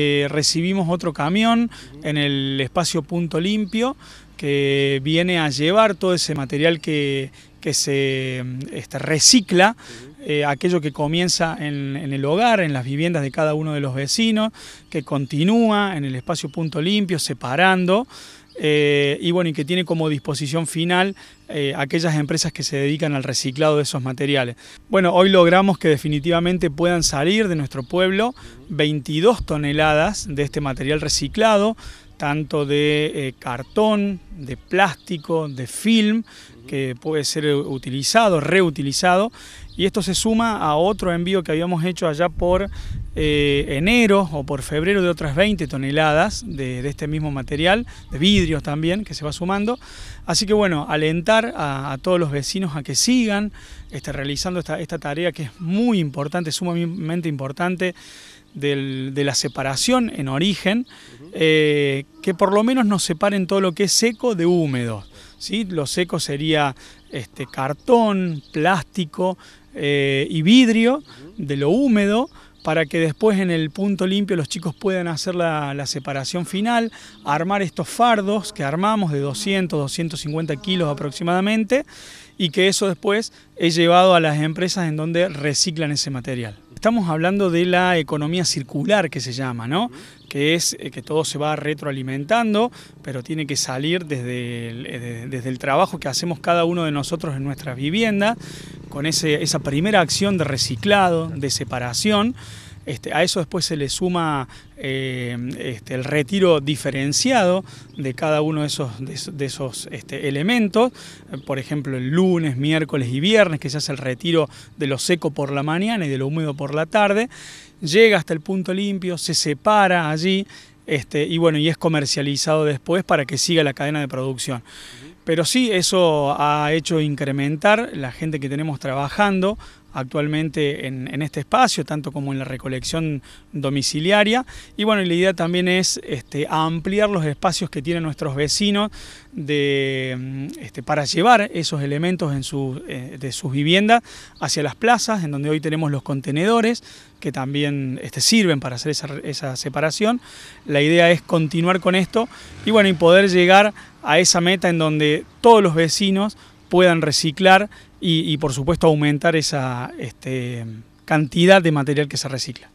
Eh, recibimos otro camión en el espacio Punto Limpio que viene a llevar todo ese material que, se este, recicla eh, aquello que comienza en, el hogar, en las viviendas de cada uno de los vecinos, que continúa en el espacio punto limpio, separando, eh, y bueno, y que tiene como disposición final eh, aquellas empresas que se dedican al reciclado de esos materiales. Bueno, hoy logramos que definitivamente puedan salir de nuestro pueblo 22 toneladas de este material reciclado, tanto de cartón, de plástico, de film, que puede ser utilizado, reutilizado, y esto se suma a otro envío que habíamos hecho allá por eh, enero o por febrero de otras 20 toneladas de, este mismo material, de vidrios también, que se va sumando. Así que bueno, alentar a, todos los vecinos a que sigan este, realizando esta, esta tarea que es muy importante, sumamente importante. de la separación en origen, eh, que por lo menos nos separen todo lo que es seco de húmedo. ¿sí? Lo seco sería este, cartón, plástico, eh, y vidrio de lo húmedo para que después en el punto limpio los chicos puedan hacer la, separación final, armar estos fardos que armamos de 200, 250 kilos aproximadamente y que eso después es llevado a las empresas en donde reciclan ese material. Estamos hablando de la economía circular que se llama, ¿no? Que es eh, que todo se va retroalimentando, pero tiene que salir desde el, eh, desde el trabajo que hacemos cada uno de nosotros en nuestras vivienda con ese, esa primera acción de reciclado, de separación. Este, a eso después se le suma eh, este, el retiro diferenciado de cada uno de esos, de, esos este, elementos, por ejemplo el lunes, miércoles y viernes, que se hace el retiro de lo seco por la mañana y de lo húmedo por la tarde, llega hasta el punto limpio, se separa allí y bueno, y es comercializado después para que siga la cadena de producción. Pero sí, eso ha hecho incrementar la gente que tenemos trabajando actualmente en, este espacio, tanto como en la recolección domiciliaria. Y bueno, la idea también es este, ampliar los espacios que tienen nuestros vecinos de, mm, este, para llevar esos elementos en eh, de sus viviendas hacia las plazas, en donde hoy tenemos los contenedores que también este, sirven para hacer esa, esa separación. La idea es continuar con esto y bueno, y poder llegar a esa meta en donde todos los vecinos puedan reciclar y, por supuesto aumentar esa este, cantidad de material que se recicla.